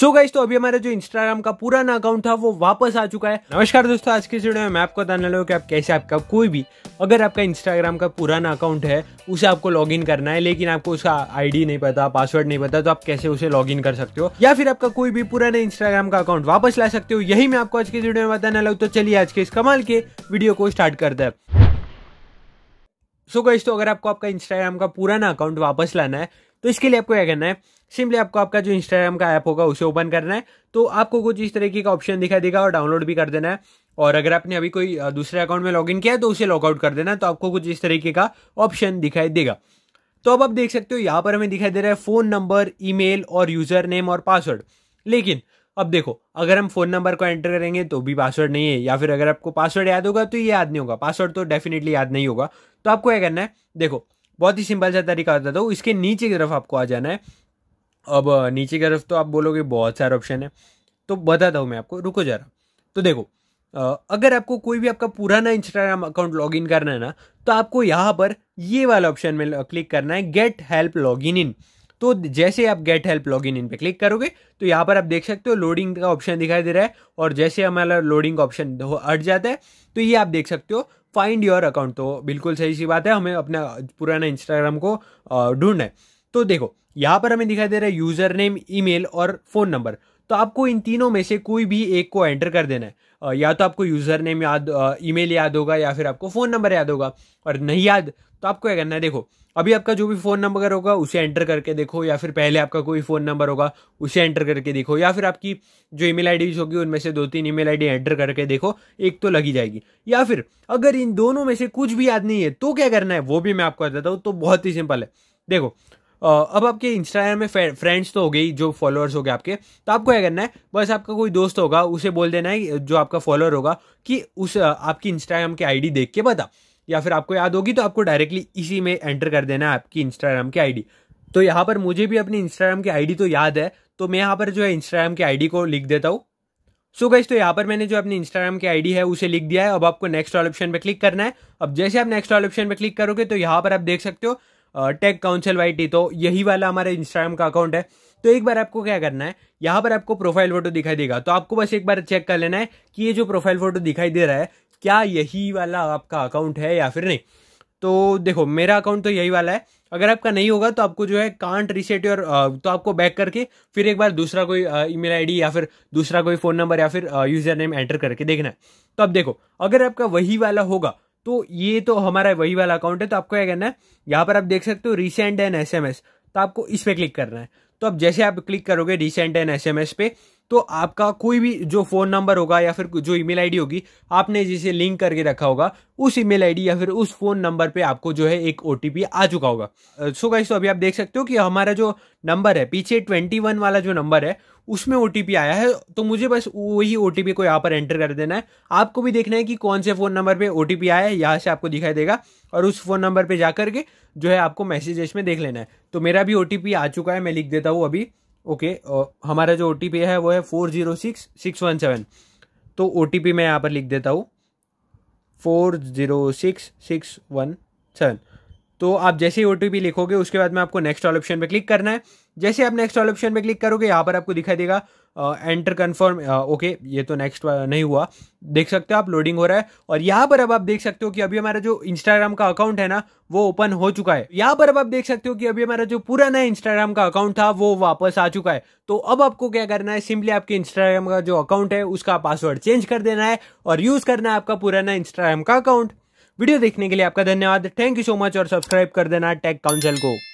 सो so guys तो अभी हमारा जो इंस्टाग्राम का पुराना अकाउंट था वो वापस आ चुका है नमस्कार दोस्तों आज के वीडियो में मैं आपको बताने लगा कि आप कैसे आपका कोई भी अगर आपका इंस्टाग्राम का पुराना अकाउंट है उसे आपको लॉग इन करना है लेकिन आपको उसका आईडी नहीं पता पासवर्ड नहीं पता तो आप कैसे उसे लॉग इन कर सकते हो या फिर आपका कोई भी पुराना इंस्टाग्राम का अकाउंट वापस ला सकते हो यही मैं आपको आज के वीडियो में बताने लगा तो चलिए आज के इस कमाल के वीडियो को स्टार्ट करते हैं सो so तो अगर आपको आपका इंस्टाग्राम का पुराना अकाउंट वापस लाना है तो इसके लिए आपको क्या करना है सिंपली आपको आपका जो इंस्टाग्राम का ऐप होगा उसे ओपन करना है तो आपको कुछ इस तरीके का ऑप्शन दिखाई देगा और डाउनलोड भी कर देना है और अगर आपने अभी कोई दूसरे अकाउंट में लॉगिन किया है तो उसे लॉगआउट कर देना है तो आपको कुछ इस तरीके का ऑप्शन दिखाई देगा तो अब आप देख सकते हो यहाँ पर हमें दिखाई दे रहा है फ़ोन नंबर ईमेल और यूज़र नेम और पासवर्ड लेकिन अब देखो अगर हम फ़ोन नंबर को एंटर करेंगे तो भी पासवर्ड नहीं है या फिर अगर आपको पासवर्ड याद होगा तो ये याद नहीं होगा पासवर्ड तो डेफिनेटली याद नहीं होगा तो आपको क्या करना है देखो बहुत ही सिंपल सा तरीका होता था तो इसके नीचे की तरफ आपको आ जाना है अब नीचे की तरफ तो आप बोलोगे बहुत सारे ऑप्शन है तो बताता हूँ मैं आपको रुको रहा तो देखो अगर आपको कोई भी आपका पुराना इंस्टाग्राम अकाउंट इन करना है ना तो आपको यहाँ पर ये वाला ऑप्शन में क्लिक करना है get help log in in तो जैसे आप get help log in in पर क्लिक करोगे तो यहाँ पर आप देख सकते हो लोडिंग का ऑप्शन दिखाई दे रहा है और जैसे हमारा लोडिंग ऑप्शन हट जाता है तो ये आप देख सकते हो फाइंड योर अकाउंट तो बिल्कुल सही सी बात है हमें अपना पुराना इंस्टाग्राम को ढूंढना है तो देखो यहाँ पर हमें दिखाई दे रहा है यूज़र नेम ईमेल और फ़ोन नंबर तो आपको इन तीनों में से कोई भी एक को एंटर कर देना है या तो आपको यूज़र नेम याद ईमेल याद होगा या फिर आपको फ़ोन नंबर याद होगा और नहीं याद तो आपको क्या करना है देखो अभी आपका जो भी फ़ोन नंबर होगा उसे एंटर करके देखो या फिर पहले आपका कोई फ़ोन नंबर होगा उसे एंटर करके देखो या फिर आपकी जो ईमेल आईडीज होगी उनमें से दो तीन ईमेल आईडी एंटर करके देखो एक तो लगी जाएगी या फिर अगर इन दोनों में से कुछ भी याद नहीं है तो क्या करना है वो भी मैं आपको बताता हूँ तो बहुत ही सिंपल है देखो अब आपके इंस्टाग्राम में फ्रेंड्स तो हो गई जो फॉलोअर्स हो गए आपके तो आपको क्या करना है बस आपका कोई दोस्त होगा उसे बोल देना है जो आपका फॉलोअर होगा कि उस आपकी इंस्टाग्राम की आईडी देख के बता या फिर आपको याद होगी तो आपको डायरेक्टली इसी में एंटर कर देना है आपकी इंस्टाग्राम की आईडी तो यहाँ पर मुझे भी अपनी इंस्टाग्राम की आईडी तो याद है तो मैं यहाँ पर जो है इंस्टाग्राम की आईडी को लिख देता हूँ सो so गाइज तो यहाँ पर मैंने जो अपनी इंस्टाग्राम की आईडी है उसे लिख दिया है अब आपको नेक्स्ट वाले ऑप्शन पर क्लिक करना है अब जैसे आप नेक्स्ट वाले ऑप्शन पर क्लिक करोगे तो यहाँ पर आप देख सकते हो टेक काउंसिल वाई तो यही वाला हमारे इंस्टाग्राम का अकाउंट है तो एक बार आपको क्या करना है यहाँ पर आपको प्रोफाइल फोटो दिखाई देगा तो आपको बस एक बार चेक कर लेना है कि ये जो प्रोफाइल फोटो दिखाई दे रहा है क्या यही वाला आपका अकाउंट है या फिर नहीं तो देखो मेरा अकाउंट तो यही वाला है अगर आपका नहीं होगा तो आपको जो है कांट रिसेट योर तो आपको बैक करके फिर एक बार दूसरा कोई ईमेल आईडी या फिर दूसरा कोई फ़ोन नंबर या फिर यूज़र नेम एंटर करके देखना है तो अब देखो अगर आपका वही वाला होगा तो ये तो हमारा वही वाला अकाउंट है तो आपको क्या करना है यहाँ पर आप देख सकते हो रिसेंट एंड एस तो आपको इस पर क्लिक करना है तो अब जैसे आप क्लिक करोगे रिसेंट एंड एस पे तो आपका कोई भी जो फ़ोन नंबर होगा या फिर जो ईमेल आईडी होगी आपने जिसे लिंक करके रखा होगा उस ईमेल आईडी या फिर उस फ़ोन नंबर पे आपको जो है एक ओ आ चुका होगा सो गाइस तो अभी आप देख सकते हो कि हमारा जो नंबर है पीछे ट्वेंटी वन वाला जो नंबर है उसमें ओ आया है तो मुझे बस वही ओ को यहाँ पर एंटर कर देना है आपको भी देखना है कि कौन से फ़ोन नंबर पर ओ आया है यहाँ से आपको दिखाई देगा और उस फ़ोन नंबर पर जा के जो है आपको मैसेज में देख लेना है तो मेरा भी ओ आ चुका है मैं लिख देता हूँ अभी ओके हमारा जो ओ है वो है four zero six six one seven तो ओ मैं यहाँ पर लिख देता हूँ four zero six six one seven तो आप जैसे ही ओ लिखोगे उसके बाद में आपको नेक्स्ट ऑल ऑप्शन पर क्लिक करना है जैसे आप नेक्स्ट ऑल ऑप्शन पर क्लिक करोगे यहाँ पर आपको दिखाई देगा एंटर कन्फर्म ओके ये तो नेक्स्ट नहीं हुआ देख सकते हो आप लोडिंग हो रहा है और यहाँ पर अब आप देख सकते हो कि अभी हमारा जो इंस्टाग्राम का अकाउंट है ना वो ओपन हो चुका है यहाँ पर अब आप देख सकते हो कि अभी हमारा जो पुराना इंस्टाग्राम का अकाउंट था वो वापस आ चुका है तो अब आपको क्या करना है सिंपली आपके इंस्टाग्राम का जो अकाउंट है उसका पासवर्ड चेंज कर देना है और यूज करना है आपका पुराना इंस्टाग्राम का अकाउंट वीडियो देखने के लिए आपका धन्यवाद थैंक यू सो मच और सब्सक्राइब कर देना टेक काउंसिल को